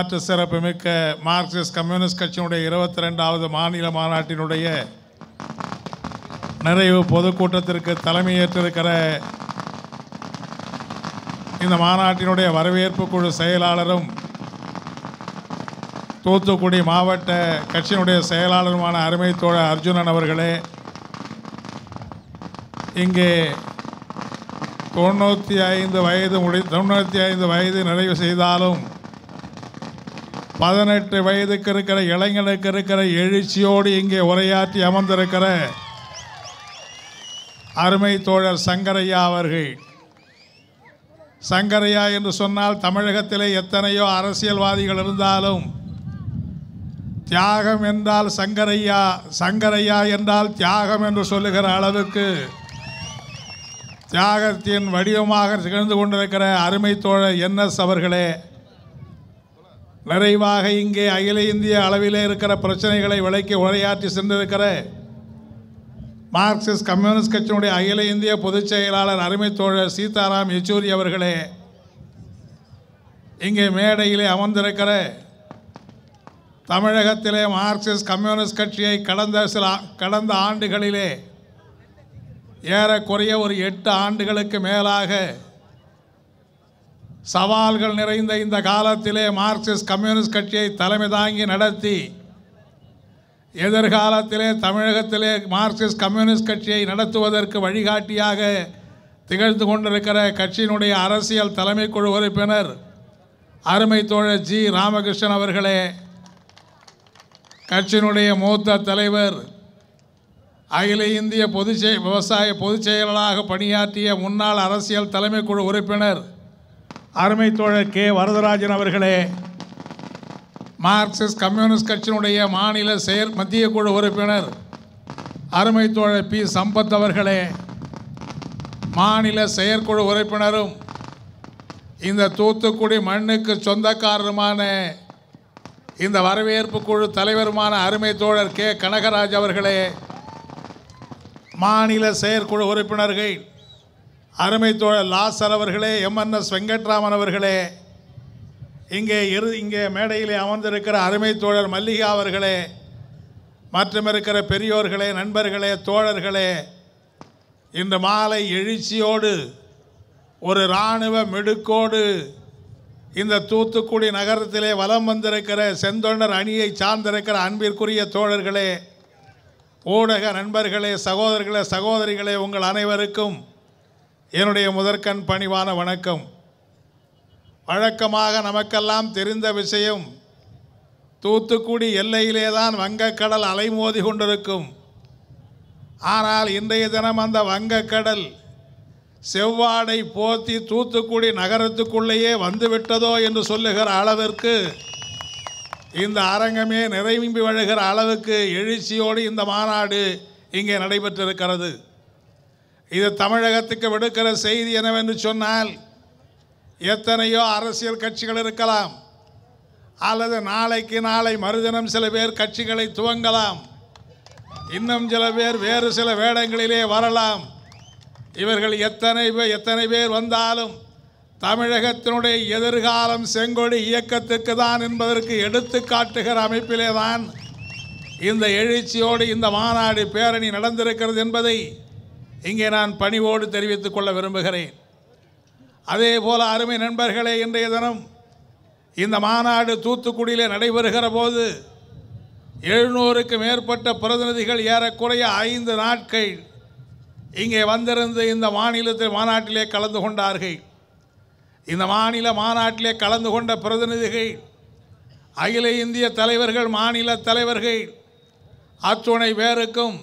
வரலாற்று சிறப்புமிக்க Marxist communist கட்சியினுடைய இருபத்தி ரெண்டாவது மாநில மாநாட்டினுடைய நிறைவு பொதுக்கூட்டத்திற்கு தலைமையேற்றிருக்கிற இந்த மாநாட்டினுடைய வரவேற்பு குழு செயலாளரும் தூத்துக்குடி மாவட்ட கட்சியினுடைய செயலாளருமான அருமை தோழர் அர்ஜுனன் அவர்களே இங்கே தொண்ணூற்றி ஐந்து வயது முடி தொண்ணூற்றி ஐந்து வயது நிறைவு செய்தாலும் பதினெட்டு வயதுக்கு இருக்கிற இளைஞனுக்கு இருக்கிற எழுச்சியோடு இங்கே உரையாற்றி அமர்ந்திருக்கிற அருமை தோழர் சங்கரையா அவர்கள் சங்கரையா என்று சொன்னால் தமிழகத்திலே எத்தனையோ அரசியல்வாதிகள் இருந்தாலும் தியாகம் என்றால் சங்கரையா சங்கரையா என்றால் தியாகம் என்று சொல்லுகிற அளவுக்கு தியாகத்தின் வடிவமாக திகழ்ந்து கொண்டிருக்கிற அருமை தோழர் என்எஸ் அவர்களே நிறைவாக இங்கே அகில இந்திய அளவில் இருக்கிற பிரச்சனைகளை விளக்கி உரையாற்றி சென்றிருக்கிற மார்க்சிஸ்ட் கம்யூனிஸ்ட் கட்சியினுடைய அகில இந்திய பொதுச் செயலாளர் அருமை தோழர் சீதாராம் யெச்சூரி அவர்களே இங்கே மேடையிலே அமர்ந்திருக்கிற தமிழகத்திலே மார்க்சிஸ்ட் கம்யூனிஸ்ட் கட்சியை கடந்த சில கடந்த ஆண்டுகளிலே ஏறக்குறைய ஒரு எட்டு ஆண்டுகளுக்கு மேலாக சவால்கள் நிறைந்த இந்த காலத்திலே மார்க்சிஸ்ட் கம்யூனிஸ்ட் கட்சியை தலைமை தாங்கி நடத்தி எதிர்காலத்திலே தமிழகத்திலே மார்க்சிஸ்ட் கம்யூனிஸ்ட் கட்சியை நடத்துவதற்கு வழிகாட்டியாக திகழ்ந்து கொண்டிருக்கிற கட்சியினுடைய அரசியல் தலைமைக்குழு உறுப்பினர் அருமை தோழர் ஜி ராமகிருஷ்ணன் அவர்களே கட்சியினுடைய மூத்த தலைவர் அகில இந்திய பொதுச்செய விவசாய பொதுச் செயலாளராக பணியாற்றிய முன்னாள் அரசியல் தலைமைக்குழு உறுப்பினர் அருமை தோழர் கே வரதராஜன் அவர்களே மார்க்சிஸ்ட் கம்யூனிஸ்ட் கட்சியினுடைய மாநில செயற் மத்திய குழு உறுப்பினர் அருமை தோழர் பி சம்பத் அவர்களே மாநில செயற்குழு உறுப்பினரும் இந்த தூத்துக்குடி மண்ணுக்கு சொந்தக்காரருமான இந்த வரவேற்பு குழு தலைவருமான அருமை தோழர் கே கனகராஜ் அவர்களே மாநில செயற்குழு உறுப்பினர்கள் அருமை தோழர் லாசர் அவர்களே எம்என்எஸ் வெங்கட்ராமன் அவர்களே இங்கே இரு இங்கே மேடையிலே அமர்ந்திருக்கிற அருமை தோழர் மல்லிகா அவர்களே மற்றும் இருக்கிற பெரியோர்களே நண்பர்களே தோழர்களே இன்று மாலை எழுச்சியோடு ஒரு இராணுவ மெடுக்கோடு இந்த தூத்துக்குடி நகரத்திலே வலம் வந்திருக்கிற செந்தொண்டர் அணியை சார்ந்திருக்கிற அன்பிற்குரிய தோழர்களே ஊடக நண்பர்களே சகோதரர்களே சகோதரிகளே உங்கள் அனைவருக்கும் என்னுடைய முதற்கண் பணிவான வணக்கம் வழக்கமாக நமக்கெல்லாம் தெரிந்த விஷயம் தூத்துக்குடி எல்லையிலே தான் வங்கக்கடல் அலைமோதி கொண்டிருக்கும் ஆனால் இன்றைய தினம் அந்த வங்கக்கடல் செவ்வாடை போத்தி தூத்துக்குடி நகரத்துக்குள்ளேயே வந்துவிட்டதோ என்று சொல்லுகிற அளவிற்கு இந்த அரங்கமே நிறைவிம்பி வழுகிற அளவுக்கு எழுச்சியோடு இந்த மாநாடு இங்கே நடைபெற்றிருக்கிறது இது தமிழகத்துக்கு விடுக்கிற செய்தி என்னவென்று சொன்னால் எத்தனையோ அரசியல் கட்சிகள் இருக்கலாம் அல்லது நாளைக்கு நாளை மறுதினம் சில பேர் கட்சிகளை துவங்கலாம் இன்னும் சில பேர் வேறு சில வேடங்களிலே வரலாம் இவர்கள் எத்தனை பேர் எத்தனை பேர் வந்தாலும் தமிழகத்தினுடைய எதிர்காலம் செங்கொடி இயக்கத்துக்கு தான் என்பதற்கு எடுத்துக்காட்டுகிற அமைப்பிலே தான் இந்த எழுச்சியோடு இந்த மாநாடு பேரணி நடந்திருக்கிறது என்பதை இங்கே நான் பணிவோடு தெரிவித்துக் கொள்ள விரும்புகிறேன் அதே போல் அருமை நண்பர்களே இன்றைய தினம் இந்த மாநாடு தூத்துக்குடியில் நடைபெறுகிற போது எழுநூறுக்கு மேற்பட்ட பிரதிநிதிகள் ஏறக்குறைய ஐந்து நாட்கள் இங்கே வந்திருந்து இந்த மாநிலத்தில் மாநாட்டிலே கலந்து கொண்டார்கள் இந்த மாநில மாநாட்டிலே கலந்து கொண்ட பிரதிநிதிகள் அகில இந்திய தலைவர்கள் மாநில தலைவர்கள் அத்துணை பேருக்கும்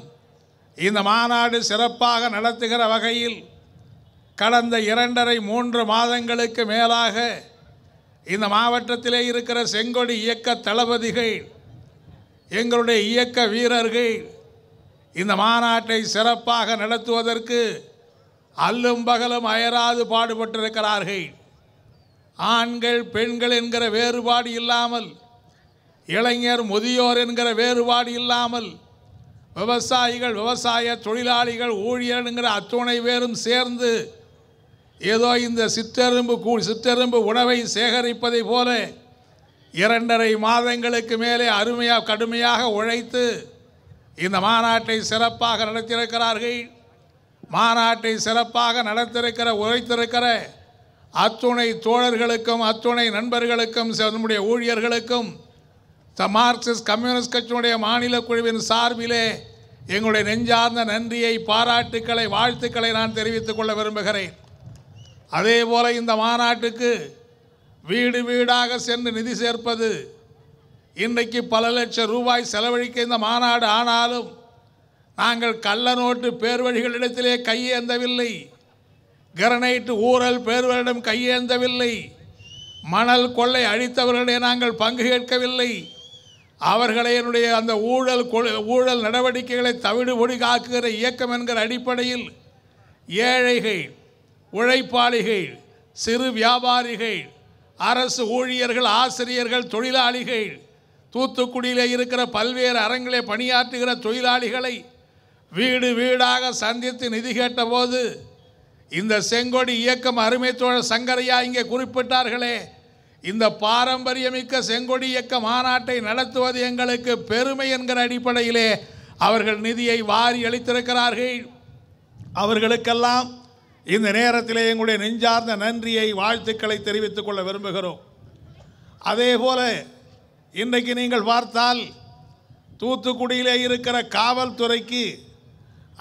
இந்த மாநாடு சிறப்பாக நடத்துகிற வகையில் கடந்த இரண்டரை மூன்று மாதங்களுக்கு மேலாக இந்த மாவட்டத்திலே இருக்கிற செங்கொடி இயக்க தளபதிகள் எங்களுடைய இயக்க வீரர்கள் இந்த மாநாட்டை சிறப்பாக நடத்துவதற்கு அல்லும் பகலும் அயராது பாடுபட்டிருக்கிறார்கள் ஆண்கள் பெண்கள் என்கிற வேறுபாடு இல்லாமல் இளைஞர் முதியோர் என்கிற வேறுபாடு இல்லாமல் விவசாயிகள் விவசாய தொழிலாளிகள் ஊழியருங்கிற அத்துணை பேரும் சேர்ந்து ஏதோ இந்த சிற்றெரும்பு கூ சிற்றெரும்பு உணவை சேகரிப்பதை போல இரண்டரை மாதங்களுக்கு மேலே அருமையாக கடுமையாக உழைத்து இந்த மாநாட்டை சிறப்பாக நடத்தியிருக்கிறார்கள் மாநாட்டை சிறப்பாக நடத்திருக்கிற உழைத்திருக்கிற அத்துணை தோழர்களுக்கும் அத்துணை நண்பர்களுக்கும் நம்முடைய ஊழியர்களுக்கும் மார்க்சிஸ்ட் கம்யூனிஸ்ட் கட்சியினுடைய மாநில குழுவின் சார்பிலே எங்களுடைய நெஞ்சார்ந்த நன்றியை பாராட்டுக்களை வாழ்த்துக்களை நான் தெரிவித்துக் கொள்ள விரும்புகிறேன் அதே போல் இந்த மாநாட்டுக்கு வீடு வீடாக சென்று நிதி சேர்ப்பது இன்றைக்கு பல லட்சம் ரூபாய் செலவழிக்க இந்த மாநாடு ஆனாலும் நாங்கள் கள்ள நோட்டு பேர்வழிகளிடத்திலே கையேந்தவில்லை கிரனைட்டு ஊரல் பேர்வரிடம் கையேந்தவில்லை மணல் கொள்ளை அழித்தவர்களிடையே நாங்கள் பங்கு கேட்கவில்லை அவர்களை என்னுடைய அந்த ஊழல் ஊழல் நடவடிக்கைகளை தவிடு ஒடி காக்குகிற இயக்கம் என்கிற அடிப்படையில் ஏழைகள் உழைப்பாளிகள் சிறு வியாபாரிகள் அரசு ஊழியர்கள் ஆசிரியர்கள் தொழிலாளிகள் தூத்துக்குடியில் இருக்கிற பல்வேறு அறங்களை பணியாற்றுகிற தொழிலாளிகளை வீடு வீடாக சந்தித்து நிதி கேட்டபோது இந்த செங்கொடி இயக்கம் அருமை தோழர் சங்கரையா இங்கே குறிப்பிட்டார்களே இந்த பாரம்பரியமிக்க செங்கொடி இயக்க மாநாட்டை நடத்துவது எங்களுக்கு பெருமை என்கிற அடிப்படையிலே அவர்கள் நிதியை வாரி அளித்திருக்கிறார்கள் அவர்களுக்கெல்லாம் இந்த நேரத்திலே எங்களுடைய நெஞ்சார்ந்த நன்றியை வாழ்த்துக்களை தெரிவித்துக் கொள்ள விரும்புகிறோம் அதே போல இன்றைக்கு நீங்கள் பார்த்தால் தூத்துக்குடியிலே இருக்கிற காவல்துறைக்கு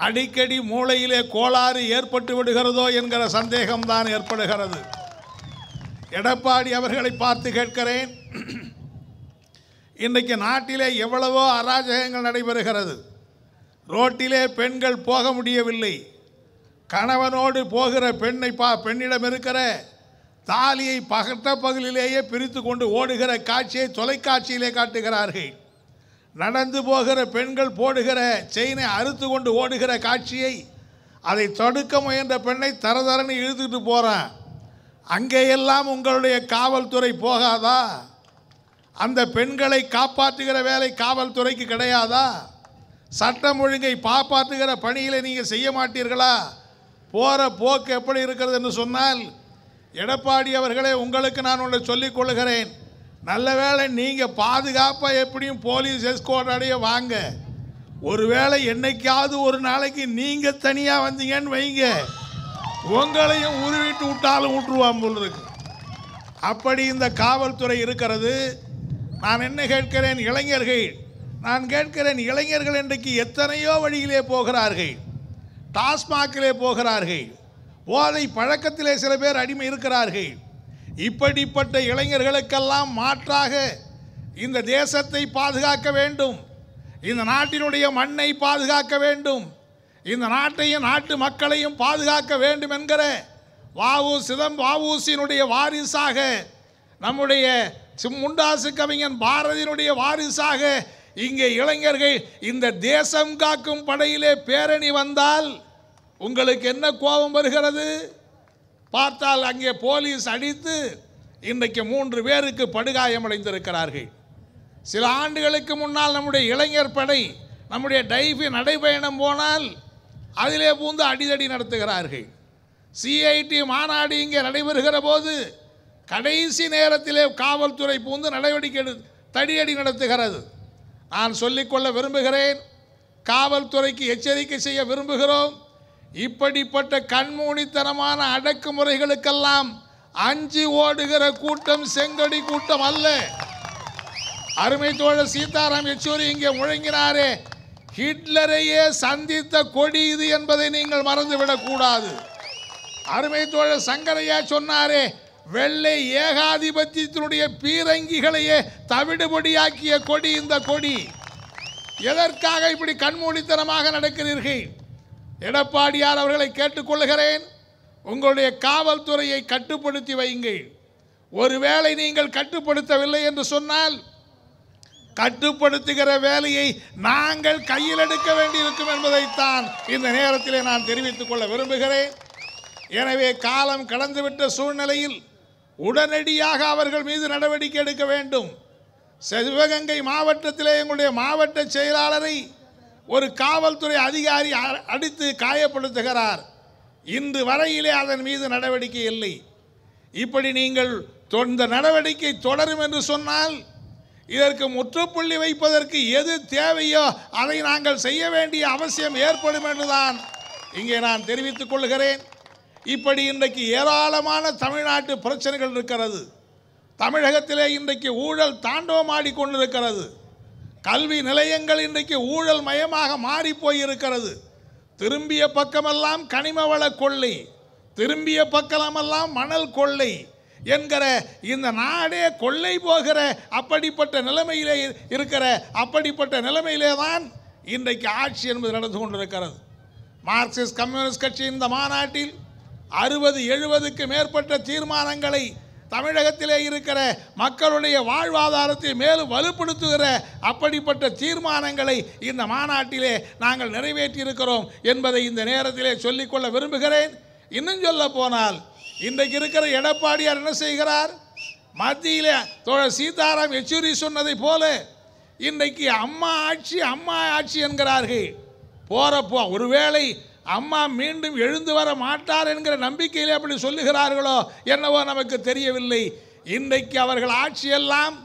அடிக்கடி மூளையிலே கோளாறு ஏற்பட்டு விடுகிறதோ என்கிற சந்தேகம்தான் ஏற்படுகிறது எடப்பாடி அவர்களை பார்த்து கேட்கிறேன் இன்றைக்கு நாட்டிலே எவ்வளவோ அராஜகங்கள் நடைபெறுகிறது ரோட்டிலே பெண்கள் போக முடியவில்லை கணவனோடு போகிற பெண்ணை பா பெண்ணிடம் இருக்கிற தாலியை பகட்ட பகலிலேயே பிரித்து கொண்டு ஓடுகிற காட்சியை தொலைக்காட்சியிலே காட்டுகிறார்கள் நடந்து போகிற பெண்கள் போடுகிற செயினை அறுத்து கொண்டு ஓடுகிற காட்சியை அதை தடுக்க முயன்ற பெண்ணை தரதரன்னு இழுத்துக்கிட்டு போகிறேன் அங்கேயெல்லாம் உங்களுடைய காவல்துறை போகாதா அந்த பெண்களை காப்பாற்றுகிற வேலை காவல்துறைக்கு கிடையாதா சட்டம் ஒழுங்கை பாப்பாற்றுகிற பணியில் நீங்கள் செய்ய மாட்டீர்களா போகிற போக்கு எப்படி இருக்கிறது என்று சொன்னால் எடப்பாடி அவர்களே உங்களுக்கு நான் ஒன்று சொல்லிக் கொள்கிறேன் நல்ல வேலை நீங்கள் பாதுகாப்பாக எப்படியும் போலீஸ் எஸ்கோர்டாடைய வாங்க ஒருவேளை என்னைக்காவது ஒரு நாளைக்கு நீங்கள் தனியாக வந்தீங்கன்னு வைங்க உங்களையும் உருவிட்டு விட்டாலும் விட்டுருவான் போல் இருக்கு அப்படி இந்த காவல்துறை இருக்கிறது நான் என்ன கேட்கிறேன் இளைஞர்கள் நான் கேட்கிறேன் இளைஞர்கள் இன்றைக்கு எத்தனையோ வழியிலே போகிறார்கள் டாஸ்மாகிலே போகிறார்கள் போதை பழக்கத்திலே சில பேர் அடிமை இருக்கிறார்கள் இப்படிப்பட்ட இளைஞர்களுக்கெல்லாம் மாற்றாக இந்த தேசத்தை பாதுகாக்க வேண்டும் இந்த நாட்டினுடைய மண்ணை பாதுகாக்க வேண்டும் இந்த நாட்டையும் நாட்டு மக்களையும் பாதுகாக்க வேண்டும் என்கிற வாவு சிதம் வாவூசியினுடைய வாரிசாக நம்முடைய முண்டாசு கவிஞன் பாரதியினுடைய வாரிசாக இங்கே இளைஞர்கள் இந்த தேசம் காக்கும் படையிலே பேரணி வந்தால் உங்களுக்கு என்ன கோபம் வருகிறது பார்த்தால் அங்கே போலீஸ் அடித்து இன்றைக்கு மூன்று பேருக்கு படுகாயமடைந்திருக்கிறார்கள் சில ஆண்டுகளுக்கு முன்னால் நம்முடைய இளைஞர் படை நம்முடைய டைஃபி நடைபயணம் போனால் அதிலே பூந்து அடிதடி நடத்துகிறார்கள் சிஐடி மாநாடு இங்கே நடைபெறுகிற போது கடைசி நேரத்திலே காவல்துறை பூந்து நடவடிக்கை எடு தடியடி நடத்துகிறது நான் சொல்லிக்கொள்ள விரும்புகிறேன் காவல்துறைக்கு எச்சரிக்கை செய்ய விரும்புகிறோம் இப்படிப்பட்ட கண்மூனித்தனமான அடக்குமுறைகளுக்கெல்லாம் அஞ்சு ஓடுகிற கூட்டம் செங்கடி கூட்டம் அல்ல அருமை தோழர் சீதாராம் யெச்சூரி இங்கே முழங்கினாரே ஹிட்லரையே சந்தித்த கொடி இது என்பதை நீங்கள் மறந்துவிடக்கூடாது அருமை தோழர் சங்கரையா சொன்னாரே வெள்ளை ஏகாதிபத்தியத்தினுடைய பீரங்கிகளையே தவிடுபடியாக்கிய கொடி இந்த கொடி எதற்காக இப்படி கண்மூடித்தனமாக நடக்கிறீர்கள் எடப்பாடியார் அவர்களை கேட்டுக்கொள்கிறேன் உங்களுடைய காவல்துறையை கட்டுப்படுத்தி வையுங்கள் ஒருவேளை நீங்கள் கட்டுப்படுத்தவில்லை என்று சொன்னால் கட்டுப்படுத்துகிற வேலையை நாங்கள் கையில் எடுக்க வேண்டியிருக்கும் என்பதைத்தான் இந்த நேரத்திலே நான் தெரிவித்துக் கொள்ள விரும்புகிறேன் எனவே காலம் கடந்துவிட்ட சூழ்நிலையில் உடனடியாக அவர்கள் மீது நடவடிக்கை எடுக்க வேண்டும் சிவகங்கை மாவட்டத்திலே எங்களுடைய மாவட்ட செயலாளரை ஒரு காவல்துறை அதிகாரி அடித்து காயப்படுத்துகிறார் இன்று வரையிலே அதன் மீது நடவடிக்கை இல்லை இப்படி நீங்கள் இந்த நடவடிக்கை தொடரும் என்று சொன்னால் இதற்கு முற்றுப்புள்ளி வைப்பதற்கு எது தேவையோ அதை நாங்கள் செய்ய வேண்டிய அவசியம் ஏற்படும் என்றுதான் இங்கே நான் தெரிவித்துக் கொள்கிறேன் இப்படி இன்றைக்கு ஏராளமான தமிழ்நாட்டு பிரச்சனைகள் இருக்கிறது தமிழகத்திலே இன்றைக்கு ஊழல் தாண்டவமாடி கொண்டிருக்கிறது கல்வி நிலையங்கள் இன்றைக்கு ஊழல் மயமாக மாறிப்போயிருக்கிறது திரும்பிய பக்கமெல்லாம் வள கொள்ளை திரும்பிய பக்கமெல்லாம் மணல் கொள்ளை என்கிற இந்த நாடே கொள்ளை போகிற அப்படிப்பட்ட நிலைமையிலே இருக்கிற அப்படிப்பட்ட நிலைமையிலே தான் இன்றைக்கு ஆட்சி என்பது நடந்து கொண்டிருக்கிறது மார்க்சிஸ்ட் கம்யூனிஸ்ட் கட்சி இந்த மாநாட்டில் அறுபது எழுபதுக்கு மேற்பட்ட தீர்மானங்களை தமிழகத்திலே இருக்கிற மக்களுடைய வாழ்வாதாரத்தை மேலும் வலுப்படுத்துகிற அப்படிப்பட்ட தீர்மானங்களை இந்த மாநாட்டிலே நாங்கள் நிறைவேற்றியிருக்கிறோம் என்பதை இந்த நேரத்திலே சொல்லிக்கொள்ள விரும்புகிறேன் இன்னும் சொல்ல போனால் இன்றைக்கு இருக்கிற எடப்பாடியார் என்ன செய்கிறார் மத்தியில் தோழர் சீதாராம் யெச்சூரி சொன்னதை போல இன்றைக்கு அம்மா ஆட்சி அம்மா ஆட்சி என்கிறார்கள் போகிறப்போ ஒருவேளை அம்மா மீண்டும் எழுந்து வர மாட்டார் என்கிற நம்பிக்கையில் அப்படி சொல்லுகிறார்களோ என்னவோ நமக்கு தெரியவில்லை இன்றைக்கு அவர்கள் ஆட்சியெல்லாம்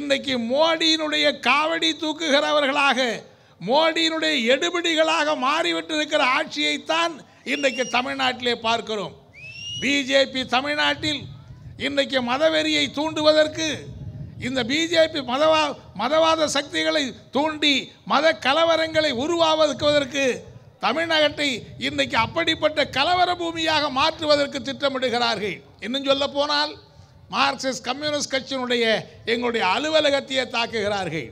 இன்றைக்கு மோடியினுடைய காவடி தூக்குகிறவர்களாக மோடியினுடைய எடுபிடிகளாக மாறிவிட்டிருக்கிற ஆட்சியைத்தான் இன்றைக்கு தமிழ்நாட்டிலே பார்க்கிறோம் பிஜேபி தமிழ்நாட்டில் இன்றைக்கு மதவெறியை தூண்டுவதற்கு இந்த பிஜேபி மதவா மதவாத சக்திகளை தூண்டி மத கலவரங்களை உருவாக்குவதற்கு தமிழ்நாட்டை இன்றைக்கு அப்படிப்பட்ட கலவர பூமியாக மாற்றுவதற்கு திட்டமிடுகிறார்கள் இன்னும் சொல்ல போனால் மார்க்சிஸ்ட் கம்யூனிஸ்ட் கட்சியினுடைய எங்களுடைய அலுவலகத்தையே தாக்குகிறார்கள்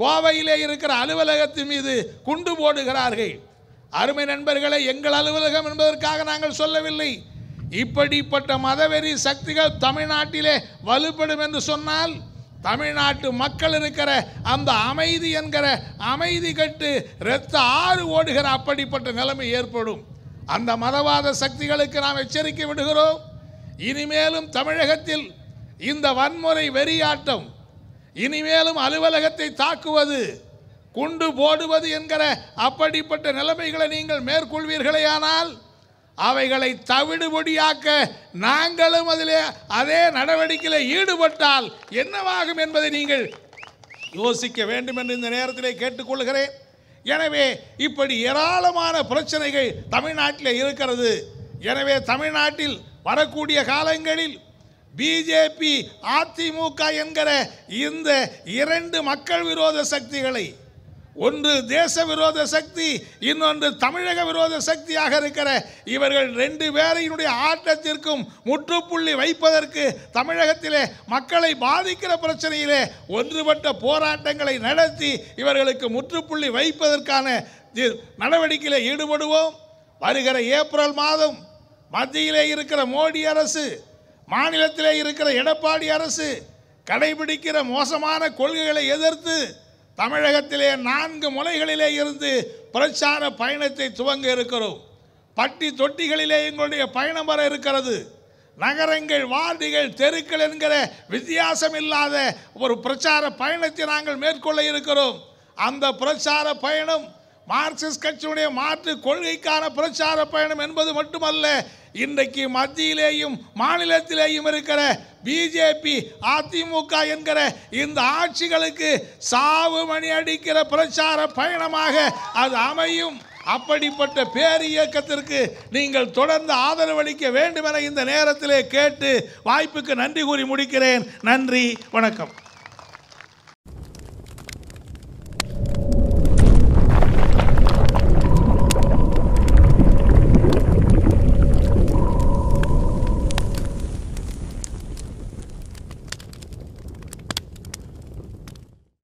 கோவையிலே இருக்கிற அலுவலகத்தின் மீது குண்டு போடுகிறார்கள் அருமை நண்பர்களை எங்கள் அலுவலகம் என்பதற்காக நாங்கள் சொல்லவில்லை இப்படிப்பட்ட மதவெறி சக்திகள் தமிழ்நாட்டிலே வலுப்படும் என்று சொன்னால் தமிழ்நாட்டு மக்கள் இருக்கிற அந்த அமைதி என்கிற அமைதி கட்டு இரத்த ஆறு ஓடுகிற அப்படிப்பட்ட நிலைமை ஏற்படும் அந்த மதவாத சக்திகளுக்கு நாம் எச்சரிக்கை விடுகிறோம் இனிமேலும் தமிழகத்தில் இந்த வன்முறை வெறியாட்டம் இனிமேலும் அலுவலகத்தை தாக்குவது குண்டு போடுவது என்கிற அப்படிப்பட்ட நிலைமைகளை நீங்கள் மேற்கொள்வீர்களேயானால் ஆனால் அவைகளை தவிடுபொடியாக்க நாங்களும் அதிலே அதே நடவடிக்கையில் ஈடுபட்டால் என்னவாகும் என்பதை நீங்கள் யோசிக்க வேண்டும் என்று இந்த நேரத்திலே கேட்டுக்கொள்கிறேன் எனவே இப்படி ஏராளமான பிரச்சனைகள் தமிழ்நாட்டில் இருக்கிறது எனவே தமிழ்நாட்டில் வரக்கூடிய காலங்களில் பிஜேபி அதிமுக என்கிற இந்த இரண்டு மக்கள் விரோத சக்திகளை ஒன்று தேச விரோத சக்தி இன்னொன்று தமிழக விரோத சக்தியாக இருக்கிற இவர்கள் ரெண்டு பேரையினுடைய ஆட்டத்திற்கும் முற்றுப்புள்ளி வைப்பதற்கு தமிழகத்திலே மக்களை பாதிக்கிற பிரச்சனையிலே ஒன்றுபட்ட போராட்டங்களை நடத்தி இவர்களுக்கு முற்றுப்புள்ளி வைப்பதற்கான நடவடிக்கையில் ஈடுபடுவோம் வருகிற ஏப்ரல் மாதம் மத்தியிலே இருக்கிற மோடி அரசு மாநிலத்திலே இருக்கிற எடப்பாடி அரசு கடைபிடிக்கிற மோசமான கொள்கைகளை எதிர்த்து தமிழகத்திலே நான்கு முலைகளிலே இருந்து பிரச்சார பயணத்தை துவங்க இருக்கிறோம் பட்டி தொட்டிகளிலே எங்களுடைய பயணம் வர இருக்கிறது நகரங்கள் வார்டுகள் தெருக்கள் என்கிற வித்தியாசம் இல்லாத ஒரு பிரச்சார பயணத்தை நாங்கள் மேற்கொள்ள இருக்கிறோம் அந்த பிரச்சார பயணம் மார்க்சிஸ்ட் கட்சியுடைய மாற்று கொள்கைக்கான பிரச்சார பயணம் என்பது மட்டுமல்ல இன்றைக்கு மத்தியிலேயும் மாநிலத்திலேயும் இருக்கிற பிஜேபி அதிமுக என்கிற இந்த ஆட்சிகளுக்கு சாவு மணி அடிக்கிற பிரச்சார பயணமாக அது அமையும் அப்படிப்பட்ட பேர் இயக்கத்திற்கு நீங்கள் தொடர்ந்து ஆதரவளிக்க வேண்டும் என இந்த நேரத்திலே கேட்டு வாய்ப்புக்கு நன்றி கூறி முடிக்கிறேன் நன்றி வணக்கம்